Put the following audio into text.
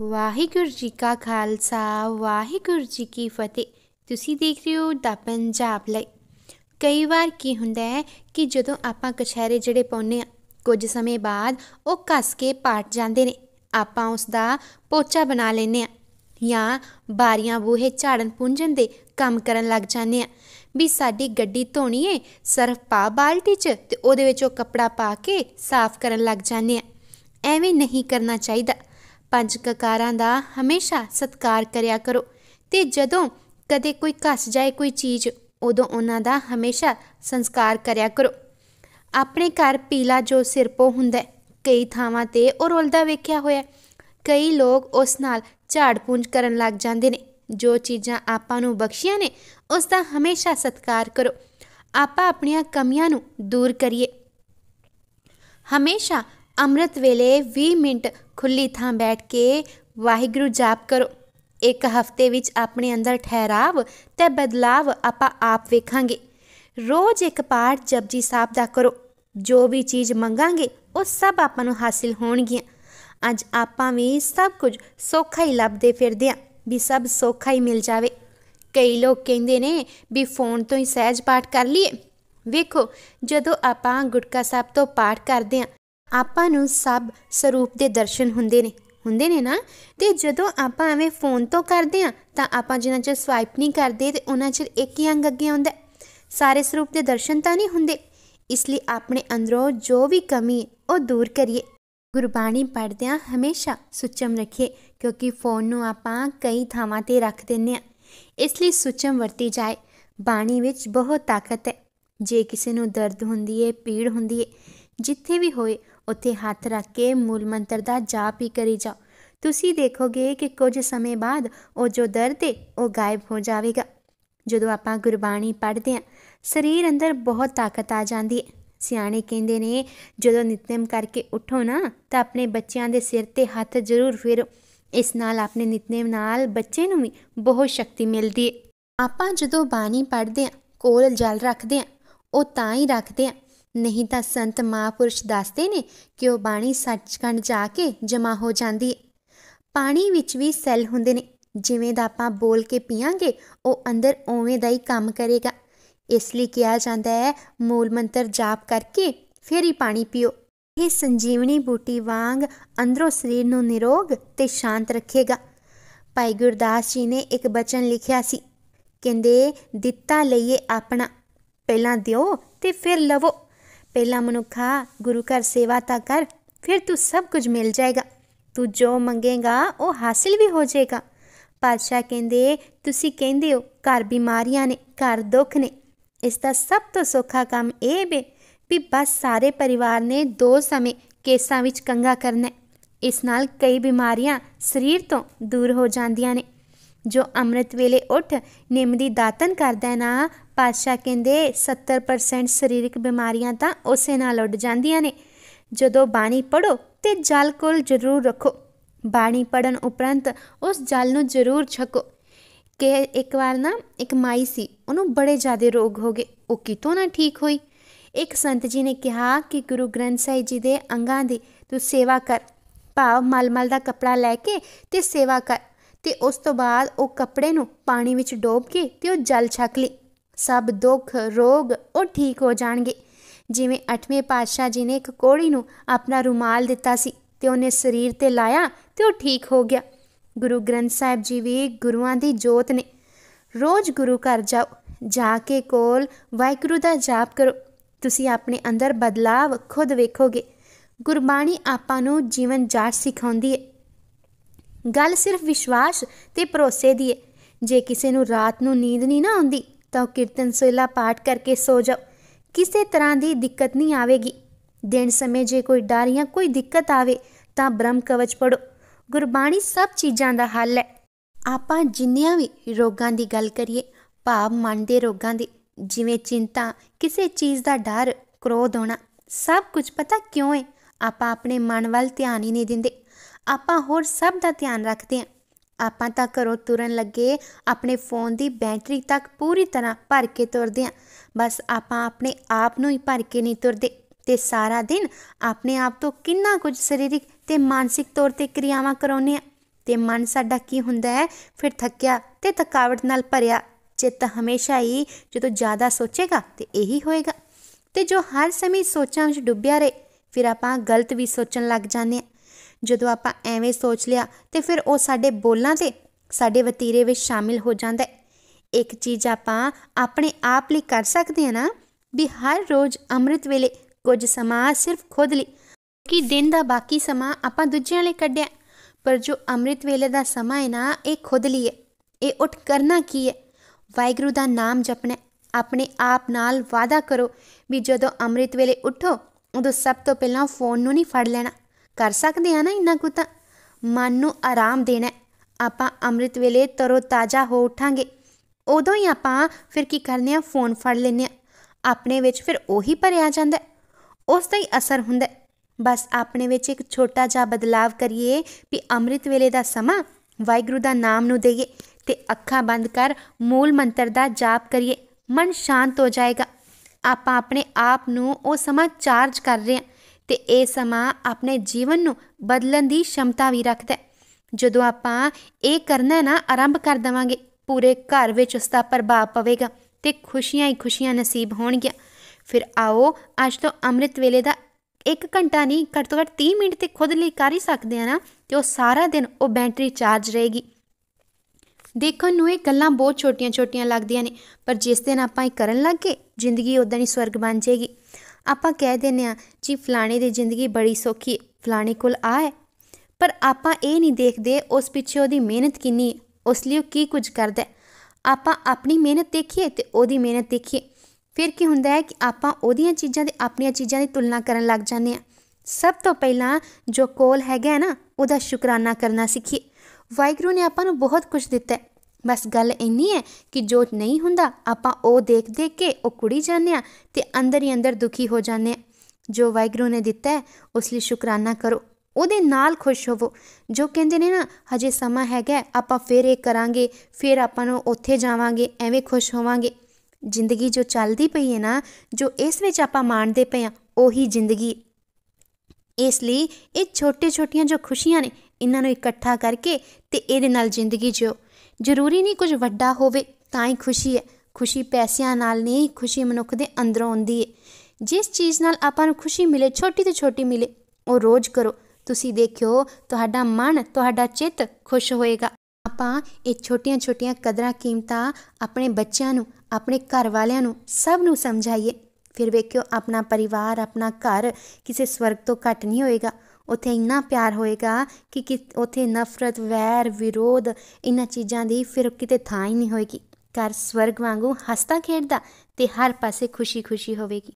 ਵਾਹਿਗੁਰੂ ਜੀ ਕਾ ਖਾਲਸਾ ਵਾਹਿਗੁਰੂ ਜੀ ਕੀ ਫਤਿਹ ਤੁਸੀਂ ਦੇਖ ਰਹੇ ਹੋ ਦਾ ਪੰਜਾਬ ਲਈ ਕਈ ਵਾਰ ਕੀ ਹੁੰਦਾ ਹੈ ਕਿ ਜਦੋਂ ਆਪਾਂ ਕਛਹਿਰੇ ਜਿਹੜੇ ਪਾਉਨੇ ਆ ਕੁਝ ਸਮੇਂ ਬਾਅਦ ਉਹ ਕੱਸ ਕੇ ਪਾਟ ਜਾਂਦੇ ਨੇ ਆਪਾਂ ਉਸ ਦਾ ਪੋਚਾ ਬਣਾ ਲੈਨੇ ਆ ਜਾਂ ਬਾਰੀਆਂ ਬੂਹੇ ਝਾੜਨ ਪੁੰਜਣ ਦੇ ਕੰਮ ਕਰਨ ਲੱਗ ਜਾਂਦੇ ਆ ਵੀ ਸਾਡੀ ਗੱਡੀ ਧੋਣੀ ਏ ਸਰਫ ਪਾ ਬਾਲਟੀ 'ਚ ਤੇ ਉਹਦੇ ਵਿੱਚ ਉਹ ਕੱਪੜਾ ਪਾ ਕੇ ਸਾਫ਼ ਕਰਨ ਲੱਗ ਜਾਂਦੇ ਆ ਐਵੇਂ ਨਹੀਂ ਕਰਨਾ ਚਾਹੀਦਾ ਪੰਜ ਕਕਾਰਾਂ ਦਾ ਹਮੇਸ਼ਾ ਸਤਕਾਰ ਕਰਿਆ ਕਰੋ ਤੇ ਜਦੋਂ ਕਦੇ ਕੋਈ ਘਸ ਜਾਏ ਕੋਈ ਚੀਜ਼ ਉਦੋਂ ਉਹਨਾਂ ਦਾ ਹਮੇਸ਼ਾ ਸੰਸਕਾਰ ਕਰਿਆ ਕਰੋ ਆਪਣੇ ਘਰ ਪੀਲਾ ਜੋ ਸਿਰਪੋ ਹੁੰਦਾ ਕਈ ਥਾਵਾਂ ਤੇ ਉਹ ਰੋਲਦਾ ਵੇਖਿਆ ਹੋਇਆ ਕਈ ਲੋਕ ਉਸ ਨਾਲ ਝਾੜ ਪੂੰਝ ਕਰਨ ਲੱਗ ਜਾਂਦੇ ਨੇ ਜੋ ਚੀਜ਼ਾਂ ਆਪਾਂ ਨੂੰ ਬਖਸ਼ੀਆਂ ਨੇ ਉਸ ਦਾ ਹਮੇਸ਼ਾ ਸਤਕਾਰ ਕਰੋ ਆਪਾਂ ਆਪਣੀਆਂ ਕਮੀਆਂ ਨੂੰ ਦੂਰ ਕਰੀਏ ਹਮੇਸ਼ਾ ਅੰਮ੍ਰਿਤ ਵੇਲੇ 20 ਮਿੰਟ ਖੁੱਲੀ ਥਾਂ ਬੈਠ ਕੇ ਵਾਹਿਗੁਰੂ ਜਾਪ ਕਰੋ ਇੱਕ ਹਫ਼ਤੇ ਵਿੱਚ ਆਪਣੇ ਅੰਦਰ ਠਹਿਰਾਵ ਤੇ ਬਦਲਾਵ ਆਪਾਂ ਆਪ ਵੇਖਾਂਗੇ ਰੋਜ਼ ਇੱਕ ਪਾਠ ਜਪਜੀ ਸਾਹਿਬ ਦਾ ਕਰੋ ਜੋ ਵੀ ਚੀਜ਼ ਮੰਗਾਂਗੇ ਉਹ ਸਭ ਆਪਾਂ ਨੂੰ ਹਾਸਿਲ ਹੋਣਗੀਆਂ ਅੱਜ ਆਪਾਂ ਵੀ ਸਭ ਕੁਝ ਸੌਖਾ ਹੀ ਲੱਭਦੇ ਫਿਰਦੇ ਆਂ ਵੀ ਸਭ ਸੌਖਾ ਹੀ ਮਿਲ ਜਾਵੇ ਕਈ ਲੋਕ ਕਹਿੰਦੇ ਨੇ ਵੀ ਫੋਨ ਤੋਂ ਹੀ ਸਹਿਜ ਪਾਠ ਕਰ ਲਈਏ ਵੇਖੋ ਜਦੋਂ ਆਪਾਂ ਗੁਟਕਾ ਸਾਹਿਬ ਤੋਂ ਪਾਠ ਕਰਦੇ ਆਂ ਆਪਾਂ ਨੂੰ ਸਭ ਸਰੂਪ ਦੇ ਦਰਸ਼ਨ ਹੁੰਦੇ ਨੇ ਹੁੰਦੇ ਨੇ ਨਾ ਤੇ ਜਦੋਂ ਆਪਾਂ ਐਵੇਂ ਫੋਨ ਤੋਂ ਕਰਦੇ ਆ ਤਾਂ ਆਪਾਂ ਜਿਨ੍ਹਾਂ 'ਚ ਸਵਾਈਪ ਨਹੀਂ ਕਰਦੇ ਤੇ ਉਹਨਾਂ 'ਚ ਇੱਕ ਹੀ ਅੰਗ ਅੱਗੇ ਆਉਂਦਾ ਸਾਰੇ ਸਰੂਪ ਦੇ ਦਰਸ਼ਨ ਤਾਂ ਨਹੀਂ ਹੁੰਦੇ ਇਸ ਲਈ ਆਪਣੇ ਅੰਦਰੋਂ ਜੋ ਵੀ ਕਮੀ ਉਹ ਦੂਰ ਕਰੀਏ ਗੁਰਬਾਣੀ ਆ ਹਮੇਸ਼ਾ ਸੁਚਮ ਰੱਖੀਏ ਕਿਉਂਕਿ ਫੋਨ ਨੂੰ ਆਪਾਂ ਕਈ ਥਾਵਾਂ ਤੇ ਰੱਖ ਦਿੰਨੇ ਆ ਇਸ ਲਈ ਸੁਚਮ ਵਰਤੀ ਜਾਏ ਬਾਣੀ ਵਿੱਚ ਬਹੁਤ ਤਾਕਤ ਹੈ ਜੇ ਕਿਸੇ ਨੂੰ ਦਰਦ ਹੁੰਦੀ ਏ ਪੀੜ ਹੁੰਦੀ ਏ ਜਿੱਥੇ ਵੀ ਹੋਏ ਉੱਥੇ ਹੱਥ ਰੱਖ ਕੇ ਮੂਲ ਮੰਤਰ ਦਾ ਜਾਪ ਹੀ ਕਰੀ ਜਾ ਤੁਸੀਂ ਦੇਖੋਗੇ ਕਿ ਕੁਝ ਸਮੇਂ ਬਾਅਦ ਉਹ ਜੋ ਦਰਦ ਹੈ ਉਹ ਗਾਇਬ ਹੋ ਜਾਵੇਗਾ ਜਦੋਂ ਆਪਾਂ ਗੁਰਬਾਣੀ ਪੜ੍ਹਦੇ ਹਾਂ ਸਰੀਰ ਅੰਦਰ ਬਹੁਤ ਤਾਕਤ ਆ ਜਾਂਦੀ ਹੈ ਸਿਆਣੇ ਕਹਿੰਦੇ ਨੇ ਜਦੋਂ ਨਿਤਨੇਮ ਕਰਕੇ ਉਠੋ ਨਾ ਤਾਂ ਆਪਣੇ ਬੱਚਿਆਂ ਦੇ ਸਿਰ ਤੇ ਹੱਥ ਜ਼ਰੂਰ ਫੇਰ ਇਸ ਨਾਲ ਆਪਣੇ ਨਿਤਨੇਮ ਨਾਲ ਬੱਚੇ ਨੂੰ ਵੀ ਬਹੁਤ ਸ਼ਕਤੀ ਮਿਲਦੀ ਹੈ ਆਪਾਂ ਜਦੋਂ ਬਾਣੀ ਪੜ੍ਹਦੇ ਹਾਂ ਕੋਲ ਜਲ ਰੱਖਦੇ ਹਾਂ ਉਹ ਤਾਂ ਹੀ ਰੱਖਦੇ ਹਾਂ ਨਹੀਂ ਤਾਂ ਸੰਤ ਮਹਾਪੁਰਸ਼ ਦੱਸਦੇ ਨੇ ਕਿ ਉਹ ਬਾਣੀ ਸੱਚਖੰਡ ਜਾ ਕੇ ਜਮਾ ਹੋ ਜਾਂਦੀ ਹੈ ਪਾਣੀ ਵਿੱਚ ਵੀ ਸੈੱਲ ਹੁੰਦੇ ਨੇ ਜਿਵੇਂ ਦਾ ਆਪਾਂ ਬੋਲ ਕੇ ਪੀਾਂਗੇ ਉਹ ਅੰਦਰ ਉਵੇਂ ਦਾ ਹੀ ਕੰਮ ਕਰੇਗਾ ਇਸ ਲਈ ਕਿਹਾ ਜਾਂਦਾ ਹੈ ਮੂਲ ਮੰਤਰ ਜਾਪ ਕਰਕੇ ਫਿਰ ਹੀ ਪਾਣੀ ਪੀਓ ਇਹ ਸੰਜੀਵਨੀ ਬੂਟੀ ਵਾਂਗ ਅੰਦਰੋਂ ਸਰੀਰ ਨੂੰ ਨਿਰੋਗ ਤੇ ਸ਼ਾਂਤ ਰੱਖੇਗਾ ਭਾਈ ਗੁਰਦਾਸ ਜੀ ਨੇ ਇੱਕ ਬਚਨ ਲਿਖਿਆ ਸੀ ਕਹਿੰਦੇ ਦਿੱਤਾ ਲਈਏ ਆਪਣਾ ਪਹਿਲਾਂ ਦਿਓ ਤੇ ਫਿਰ ਲਵੋ ਪਹਿਲਾ ਮਨੁੱਖਾ ਗੁਰੂ ਘਰ ਸੇਵਾ ਤਾਂ ਕਰ ਫਿਰ ਤੂੰ ਸਭ ਕੁਝ ਮਿਲ ਜਾਏਗਾ ਤੂੰ ਜੋ ਮੰਗੇਗਾ ਉਹ ਹਾਸਿਲ ਵੀ ਹੋ ਜਾਏਗਾ ਪਾਤਸ਼ਾਹ ਕਹਿੰਦੇ ਤੁਸੀਂ ਕਹਿੰਦੇ ਹੋ ਘਰ ਬਿਮਾਰੀਆਂ ਨੇ ਘਰ ਦੁੱਖ ਨੇ ਇਸ ਦਾ ਸਭ ਤੋਂ ਸੋਖਾ ਕੰਮ ਇਹ ਬੇ ਵੀ ਬਸ ਸਾਰੇ ਪਰਿਵਾਰ ਨੇ ਦੋ ਸਮੇਂ ਕੇਸਾਂ ਵਿੱਚ ਕੰਗਾ ਕਰਨਾ ਇਸ ਨਾਲ ਕਈ ਬਿਮਾਰੀਆਂ ਸਰੀਰ ਤੋਂ ਦੂਰ ਹੋ ਜਾਂਦੀਆਂ ਨੇ ਜੋ ਅੰਮ੍ਰਿਤ ਵੇਲੇ ਉੱਠ ਨਿੰਮ ਦੀ ਦਾਤਨ ਕਰਦਾ ਨਾ ਪਾਤਸ਼ਾਹ ਕਹਿੰਦੇ 70% ਸਰੀਰਕ ਬਿਮਾਰੀਆਂ ਤਾਂ ਉਸੇ ਨਾਲ ਉੱਡ ਜਾਂਦੀਆਂ ਨੇ ਜਦੋਂ ਬਾਣੀ ਪੜੋ ਤੇ ਜਲ ਕੋਲ ਜ਼ਰੂਰ ਰੱਖੋ ਬਾਣੀ ਪੜਨ ਉਪਰੰਤ ਉਸ ਜਲ ਨੂੰ ਜ਼ਰੂਰ ਛਕੋ ਕਿ ਇੱਕ ਵਾਰ ਨਾ ਇੱਕ ਮਾਈ ਸੀ ਉਹਨੂੰ ਬੜੇ ਜ਼ਿਆਦੇ ਰੋਗ ਹੋ ਗਏ ਉਹ ਕਿਤੋਂ ਨਾ ਠੀਕ ਹੋਈ ਇੱਕ ਸੰਤ ਜੀ ਨੇ ਕਿਹਾ ਕਿ ਗੁਰੂ ਗ੍ਰੰਥ ਸਾਹਿਬ ਜੀ ਦੇ ਅੰਗਾਂ ਦੀ ਤੂੰ ਸੇਵਾ ਕਰ ਭਾਵ ਮਲਮਲ ਦਾ ਕਪੜਾ ਲੈ ਕੇ ਤੇ ਸੇਵਾ ਕਰ ਤੇ ਉਸ ਤੋਂ ਬਾਅਦ ਉਹ ਕਪੜੇ ਨੂੰ ਪਾਣੀ ਵਿੱਚ ਡੋਬ ਕੇ ਤੇ ਉਹ ਜਲ ਛਕ ਲਈ ਸਭ ਦੁੱਖ ਰੋਗ ਉਹ ਠੀਕ ਹੋ ਜਾਣਗੇ ਜਿਵੇਂ 8ਵੇਂ ਪਾਤਸ਼ਾਹ ਜੀ ਨੇ ਇੱਕ ਕੋੜੀ ਨੂੰ ਆਪਣਾ ਰੁਮਾਲ ਦਿੱਤਾ ਸੀ ਤੇ ਉਹਨੇ ਸਰੀਰ ਤੇ ਲਾਇਆ ਤੇ ਉਹ ਠੀਕ ਹੋ ਗਿਆ ਗੁਰੂ ਗ੍ਰੰਥ ਸਾਹਿਬ ਜੀ ਵੀ ਗੁਰੂਆਂ ਦੀ ਜੋਤ ਨੇ ਰੋਜ਼ ਗੁਰੂ ਘਰ ਜਾਓ ਜਾ ਕੇ ਕੋਲ ਵਾਹਿਗੁਰੂ ਦਾ ਜਾਪ ਕਰੋ ਤੁਸੀਂ ਆਪਣੇ ਅੰਦਰ ਬਦਲਾਵ ਖੁਦ ਵੇਖੋਗੇ ਗੁਰਬਾਣੀ ਆਪਾਂ ਨੂੰ ਜੀਵਨ ਜਾਚ ਸਿਖਾਉਂਦੀ ਹੈ ਗੱਲ ਸਿਰਫ ਵਿਸ਼ਵਾਸ ਤੇ ਭਰੋਸੇ ਦੀ ਹੈ ਜੇ ਕਿਸੇ ਨੂੰ ਰਾਤ ਨੂੰ ਨੀਂਦ ਨਹੀਂ ਨਾ ਆਉਂਦੀ ਤਾਂ ਕੀਰਤਨ ਸੋਇਲਾ ਪਾਠ ਕਰਕੇ ਸੋ ਜਾ ਕਿਸੇ ਤਰ੍ਹਾਂ ਦੀ ਦਿੱਕਤ ਨਹੀਂ ਆਵੇਗੀ ਦਿਨ ਸਮੇਂ ਜੇ ਕੋਈ ਡਰ ਜਾਂ ਕੋਈ ਦਿੱਕਤ ਆਵੇ ਤਾਂ ਬ੍ਰਹਮ ਕਵਚ ਪੜੋ ਗੁਰਬਾਣੀ ਸਭ ਚੀਜ਼ਾਂ ਦਾ ਹੱਲ ਹੈ ਆਪਾਂ ਜਿੰਨੀਆਂ ਵੀ ਰੋਗਾਂ ਦੀ ਗੱਲ ਕਰੀਏ ਭਾਵ ਮਨ ਦੇ ਰੋਗਾਂ ਦੀ ਜਿਵੇਂ ਚਿੰਤਾ ਕਿਸੇ ਚੀਜ਼ ਦਾ ਡਰ ਕ੍ਰੋਧ ਹੋਣਾ ਸਭ ਕੁਝ ਪਤਾ ਕਿਉਂ ਹੈ ਆਪਾਂ ਆਪਣੇ ਮਨ ਵੱਲ ਧਿਆਨ ਹੀ ਨਹੀਂ ਦਿੰਦੇ ਆਪਾਂ ਹੋਰ ਸਭ ਦਾ ਧਿਆਨ ਰੱਖਦੇ ਹਾਂ ਆਪਾਂ ਤਾਂ ਘਰੋਂ ਤੁਰਨ ਲੱਗੇ ਆਪਣੇ ਫੋਨ ਦੀ ਬੈਟਰੀ ਤੱਕ ਪੂਰੀ ਤਰ੍ਹਾਂ ਭਰ ਕੇ ਤੁਰਦੇ ਆਂ ਬਸ ਆਪਾਂ ਆਪਣੇ ਆਪ ਨੂੰ ਹੀ ਭਰ ਕੇ ਨਹੀਂ ਤੁਰਦੇ ਤੇ ਸਾਰਾ ਦਿਨ ਆਪਣੇ ਆਪ ਤੋਂ ਕਿੰਨਾ ਕੁਝ ਸਰੀਰਿਕ ਤੇ ਮਾਨਸਿਕ ਤੌਰ ਤੇ ਕਿਰਿਆਵਾਂ ਕਰਾਉਨੇ ਆ ਤੇ ਮਨ ਸਾਡਾ ਕੀ ਹੁੰਦਾ ਹੈ ਫਿਰ ਥੱਕਿਆ ਤੇ ਥਕਾਵਟ ਨਾਲ ਭਰਿਆ ਚਿੱਤ ਹਮੇਸ਼ਾ ਹੀ ਜਦੋਂ ਜ਼ਿਆਦਾ ਸੋਚੇਗਾ ਤੇ ਇਹੀ ਹੋਏਗਾ ਤੇ ਜੋ ਹਰ ਸਮੇਂ ਸੋਚਾਂ ਵਿੱਚ ਡੁੱਬਿਆ ਰਹੇ ਫਿਰ ਆਪਾਂ ਗਲਤ ਵੀ ਸੋਚਣ ਲੱਗ ਜਾਂਦੇ ਆ ਜਦੋਂ ਆਪਾਂ ਐਵੇਂ ਸੋਚ ਲਿਆ ਤੇ ਫਿਰ ਉਹ ਸਾਡੇ ਬੋਲਾਂ ਤੇ ਸਾਡੇ ਵਤੀਰੇ ਵਿੱਚ ਸ਼ਾਮਿਲ ਹੋ ਜਾਂਦਾ ਹੈ ਇੱਕ ਚੀਜ਼ ਆਪਾਂ ਆਪਣੇ ਆਪ ਲਈ ਕਰ ਸਕਦੇ ਹਾਂ ਨਾ ਵੀ ਹਰ ਰੋਜ਼ ਅੰਮ੍ਰਿਤ ਵੇਲੇ ਕੁਝ ਸਮਾਂ ਸਿਰਫ ਖੁਦ ਲਈ ਕਿ ਦਿਨ ਦਾ ਬਾਕੀ ਸਮਾਂ ਆਪਾਂ ਦੂਜਿਆਂ ਲਈ ਕੱਢਿਆ ਪਰ ਜੋ ਅੰਮ੍ਰਿਤ ਵੇਲੇ ਦਾ ਸਮਾਂ ਹੈ ਨਾ ਇਹ ਖੁਦ ਲਈ ਹੈ ਇਹ ਉੱਠ ਕਰਨਾ ਕੀ ਹੈ ਵਾਹਿਗੁਰੂ ਦਾ ਨਾਮ ਜਪਣਾ ਆਪਣੇ ਆਪ ਨਾਲ ਵਾਦਾ ਕਰੋ ਵੀ ਜਦੋਂ ਅੰਮ੍ਰਿਤ ਵੇਲੇ ਉਠੋ ਉਦੋਂ ਸਭ ਤੋਂ ਪਹਿਲਾਂ ਫੋਨ ਨੂੰ ਨਹੀਂ ਫੜ ਲੈਣਾ ਕਰ ਸਕਦੇ ਆ ਨਾ ਇੰਨਾ ਕੁ ਤਾਂ ਮਨ ਨੂੰ ਆਰਾਮ ਦੇਣਾ ਆਪਾਂ ਅੰਮ੍ਰਿਤ ਵੇਲੇ ਤਰੋ ਤਾਜ਼ਾ ਹੋ ਉਠਾਂਗੇ ਉਦੋਂ ਹੀ ਆਪਾਂ ਫਿਰ ਕੀ ਕਰਨੇ ਆ ਫੋਨ ਫੜ ਲੈਨੇ ਆ ਆਪਣੇ ਵਿੱਚ ਫਿਰ ਉਹੀ ਭਰਿਆ ਜਾਂਦਾ ਉਸ ਦਾ ਹੀ ਅਸਰ ਹੁੰਦਾ ਬਸ ਆਪਣੇ ਵਿੱਚ ਇੱਕ ਛੋਟਾ ਜਿਹਾ ਬਦਲਾਵ ਕਰੀਏ ਵੀ ਅੰਮ੍ਰਿਤ ਵੇਲੇ ਦਾ ਸਮਾਂ ਵਾਹਿਗੁਰੂ ਦਾ ਨਾਮ ਨੂੰ ਦੇਈਏ ਤੇ ਅੱਖਾਂ ਬੰਦ ਕਰ ਮੂਲ ਮੰਤਰ ਦਾ ਜਾਪ ਕਰੀਏ ਮਨ ਸ਼ਾਂਤ ਹੋ ਜਾਏਗਾ ਆਪਾਂ ਆਪਣੇ ਆਪ ਨੂੰ ਉਹ ਸਮਾਂ ਚਾਰਜ ਕਰ ਰਹੇ ਹਾਂ ਤੇ ਇਹ ਸਮਾਂ ਆਪਣੇ ਜੀਵਨ ਨੂੰ ਬਦਲਣ ਦੀ ਸ਼ਮਤਾ ਵੀ ਰੱਖਦਾ ਹੈ ਜਦੋਂ ਆਪਾਂ ਇਹ ਕਰਨਾ ਨਾ ਆਰੰਭ ਕਰ ਦਵਾਂਗੇ ਪੂਰੇ ਘਰ ਵਿੱਚ ਉਸ ਦਾ ਪ੍ਰਭਾਵ ਪਵੇਗਾ ਤੇ ਖੁਸ਼ੀਆਂ ਹੀ ਖੁਸ਼ੀਆਂ ਨਸੀਬ ਹੋਣਗੀਆਂ ਫਿਰ ਆਓ ਅੱਜ ਤੋਂ ਅੰਮ੍ਰਿਤ ਵੇਲੇ ਦਾ 1 ਘੰਟਾ ਨਹੀਂ ਘੱਟ ਤੋਂ ਘੱਟ 30 ਮਿੰਟ ਤੇ ਖੁਦ ਲਈ ਕਰ ਹੀ ਸਕਦੇ ਆ ਨਾ ਤੇ ਉਹ ਸਾਰਾ ਦਿਨ ਉਹ ਬੈਟਰੀ ਚਾਰਜ ਰਹੇਗੀ ਦੇਖਣ ਨੂੰ ਇਹ ਗੱਲਾਂ ਬਹੁਤ ਛੋਟੀਆਂ-ਛੋਟੀਆਂ ਲੱਗਦੀਆਂ ਨੇ ਪਰ ਜਿਸ ਦਿਨ ਆਪਾਂ ਇਹ ਕਰਨ ਲੱਗੇ ਜ਼ਿੰਦਗੀ ਉਦਾਂ ਹੀ ਸਵਰਗ ਬਣ ਜਾਏਗੀ ਆਪਾਂ ਕਹਿ ਦਿੰਨੇ ਆ ਜੀ ਫਲਾਣੇ ਦੀ ਜ਼ਿੰਦਗੀ ਬੜੀ ਸੌਖੀ ਫਲਾਣੇ ਕੋਲ ਆ ਹੈ ਪਰ ਆਪਾਂ ਇਹ ਨਹੀਂ ਦੇਖਦੇ ਉਸ ਪਿੱਛੇ ਉਹਦੀ ਮਿਹਨਤ ਕਿੰਨੀ ਉਸ ਲਈ ਉਹ ਕੀ ਕੁਝ ਕਰਦਾ ਆਪਾਂ ਆਪਣੀ ਮਿਹਨਤ ਦੇਖੀਏ ਤੇ ਉਹਦੀ ਮਿਹਨਤ ਦੇਖੀਏ ਫਿਰ ਕੀ ਹੁੰਦਾ ਹੈ ਕਿ ਆਪਾਂ ਉਹਦੀਆਂ ਚੀਜ਼ਾਂ ਦੇ ਆਪਣੀਆਂ ਚੀਜ਼ਾਂ ਦੀ ਤੁਲਨਾ ਕਰਨ ਲੱਗ ਜਾਂਦੇ ਆ ਸਭ ਤੋਂ ਪਹਿਲਾਂ ਜੋ ਕੋਲ ਹੈਗਾ ਨਾ ਉਹਦਾ ਸ਼ੁਕਰਾਨਾ ਕਰਨਾ ਸਿੱਖੀਏ ਵਾਹਿਗੁਰੂ ਨੇ ਆਪਾਂ ਨੂੰ ਬਹੁਤ ਕੁਝ ਦਿੱਤਾ ਬਸ ਗੱਲ ਇੰਨੀ ਹੈ ਕਿ ਜੋ ਨਹੀਂ ਹੁੰਦਾ ਆਪਾਂ ਉਹ ਦੇਖ ਦੇਖ ਕੇ ਉਹ ਕੁੜੀ ਜਾਂਦੇ ਆ ਤੇ ਅੰਦਰ ਹੀ ਅੰਦਰ ਦੁਖੀ ਹੋ ਜਾਂਦੇ ਆ ਜੋ ਵਾਹਿਗੁਰੂ ਨੇ ਦਿੱਤਾ ਹੈ ਉਸ ਲਈ ਸ਼ੁਕਰਾਨਾ ਕਰੋ ਉਹਦੇ ਨਾਲ ਖੁਸ਼ ਹੋਵੋ ਜੋ ਕਹਿੰਦੇ ਨੇ ਨਾ ਹਜੇ ਸਮਾਂ ਹੈਗਾ ਆਪਾਂ ਫੇਰ ਇਹ ਕਰਾਂਗੇ ਫੇਰ ਆਪਾਂ ਨੂੰ ਉੱਥੇ ਜਾਵਾਂਗੇ ਐਵੇਂ ਖੁਸ਼ ਹੋਵਾਂਗੇ ਜ਼ਿੰਦਗੀ ਜੋ ਚੱਲਦੀ ਪਈ ਹੈ ਨਾ ਜੋ ਇਸ ਵਿੱਚ ਆਪਾਂ ਮਾਣਦੇ ਪਏ ਆ ਉਹੀ ਜ਼ਿੰਦਗੀ ਇਸ ਲਈ ਇਹ ਛੋਟੇ-ਛੋਟੀਆਂ ਜੋ ਖੁਸ਼ੀਆਂ ਨੇ ਇਹਨਾਂ ਨੂੰ ਇਕੱਠਾ ਕਰਕੇ ਤੇ ਇਹਦੇ ਨਾਲ ਜ਼ਿੰਦਗੀ ਜਿਓ ਜ਼ਰੂਰੀ ਨਹੀਂ ਕੁਝ ਵੱਡਾ ਹੋਵੇ ਤਾਂ ਹੀ ਖੁਸ਼ੀ ਹੈ ਖੁਸ਼ੀ ਪੈਸਿਆਂ ਨਾਲ ਨਹੀਂ ਖੁਸ਼ੀ ਮਨੁੱਖ ਦੇ ਅੰਦਰੋਂ ਆਉਂਦੀ ਹੈ ਜਿਸ ਚੀਜ਼ ਨਾਲ ਆਪਾਂ ਨੂੰ ਖੁਸ਼ੀ ਮਿਲੇ ਛੋਟੀ ਤੋਂ ਛੋਟੀ ਮਿਲੇ ਉਹ ਰੋਜ਼ ਕਰੋ ਤੁਸੀਂ ਦੇਖਿਓ ਤੁਹਾਡਾ ਮਨ ਤੁਹਾਡਾ ਚਿੱਤ ਖੁਸ਼ ਹੋਏਗਾ ਆਪਾਂ ਇਹ ਛੋਟੀਆਂ-ਛੋਟੀਆਂ ਕਦਰਾਂ ਕੀਮਤਾਂ ਆਪਣੇ ਬੱਚਿਆਂ ਨੂੰ ਆਪਣੇ ਘਰ ਵਾਲਿਆਂ ਨੂੰ ਸਭ ਨੂੰ ਸਮਝਾਈਏ ਫਿਰ ਵੇਖਿਓ ਆਪਣਾ ਪਰਿਵਾਰ ਆਪਣਾ ਘਰ ਕਿਸੇ ਸਵਰਗ ਤੋਂ ਘੱਟ ਨਹੀਂ ਹੋਏਗਾ ਉੱਥੇ ਇੰਨਾ ਪਿਆਰ ਹੋਏਗਾ ਕਿ ਕਿ ਉੱਥੇ ਨਫ਼ਰਤ ਵੈਰ ਵਿਰੋਧ ਇਹਨਾਂ ਚੀਜ਼ਾਂ ਦੀ ਫਿਰ ਕਿਤੇ ਥਾਂ ਹੀ ਨਹੀਂ ਹੋਏਗੀ ਕਰ ਸਵਰਗ ਵਾਂਗੂ ਹੱਸਦਾ ਖੇਡਦਾ ਤੇ ਹਰ ਪਾਸੇ ਖੁਸ਼ੀ ਖੁਸ਼ੀ ਹੋਵੇਗੀ